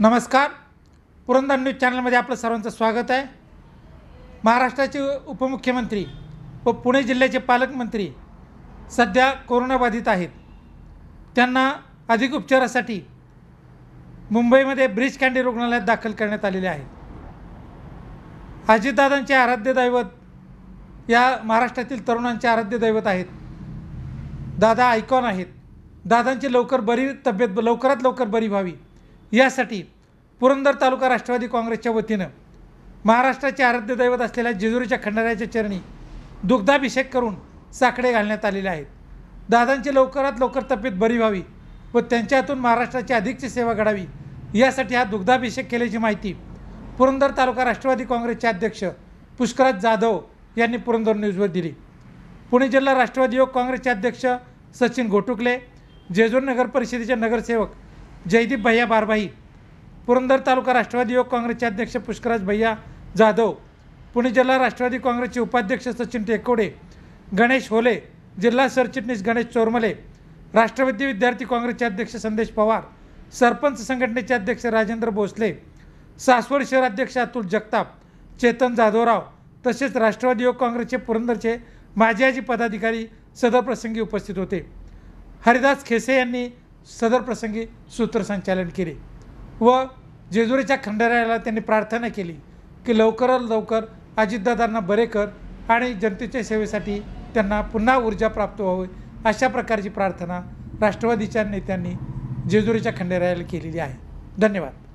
नमस्कार पुरंदर न्यूज चॅनलमध्ये आपलं सर्वांचं स्वागत आहे महाराष्ट्राचे उपमुख्यमंत्री व पुणे जिल्ह्याचे पालकमंत्री सध्या कोरोनाबाधित आहेत त्यांना अधिक उपचारासाठी मुंबईमध्ये ब्रिज कँडी रुग्णालयात दाखल करण्यात आलेले आहेत अजितदादांचे आराध्य दैवत या महाराष्ट्रातील तरुणांचे आराध्य दैवत आहेत दादा आयकॉन आहेत दादांची लवकर बरी तब्येत लवकरात लवकर बरी व्हावी यासाठी पुरंदर तालुका राष्ट्रवादी काँग्रेसच्या वतीनं महाराष्ट्राचे आराध्य दैवत असलेल्या जेजुरीच्या खंडाऱ्याच्या चरणी दुग्धाभिषेक करून साकडे घालण्यात आलेले आहेत दादांची लवकरात लवकर तब्येत बरी व्हावी व हातून महाराष्ट्राची अधिकची सेवा घडावी यासाठी हा दुग्धाभिषेक केल्याची माहिती पुरंदर तालुका राष्ट्रवादी काँग्रेसचे अध्यक्ष पुष्कराज जाधव यांनी पुरंदर न्यूजवर दिली पुणे जिल्हा राष्ट्रवादी योग काँग्रेसचे अध्यक्ष सचिन घोटुकले जेजूर नगर परिषदेचे नगरसेवक जयदीप भैया बारबाई पुरंदर तालुका राष्ट्रवादी युवक काँग्रेसचे अध्यक्ष पुष्कराज भैया जाधव पुणे जिल्हा राष्ट्रवादी काँग्रेसचे उपाध्यक्ष सचिन टेकोडे गणेश होले जिल्हा सरचिटणीस गणेश चोरमले राष्ट्रवादी विद्यार्थी काँग्रेसचे अध्यक्ष संदेश पवार सरपंच संघटनेचे अध्यक्ष राजेंद्र भोसले सासवड शहराध्यक्ष अतुल जगताप चेतन जाधवराव तसेच राष्ट्रवादी युवक काँग्रेसचे पुरंदरचे माजी आजी पदाधिकारी सदरप्रसंगी उपस्थित होते हरिदास खेसे यांनी सदर प्रसंगी सूत्रसंचालन केले व जेजुरीच्या खंडारायाला त्यांनी प्रार्थना केली की लवकरात लवकर अजितदादांना बरे कर आणि जनतेच्या सेवेसाठी त्यांना पुन्हा ऊर्जा प्राप्त व्हावी अशा प्रकारची प्रार्थना राष्ट्रवादीच्या नेत्यांनी जेजुरीच्या खंडेरायाला केलेली आहे धन्यवाद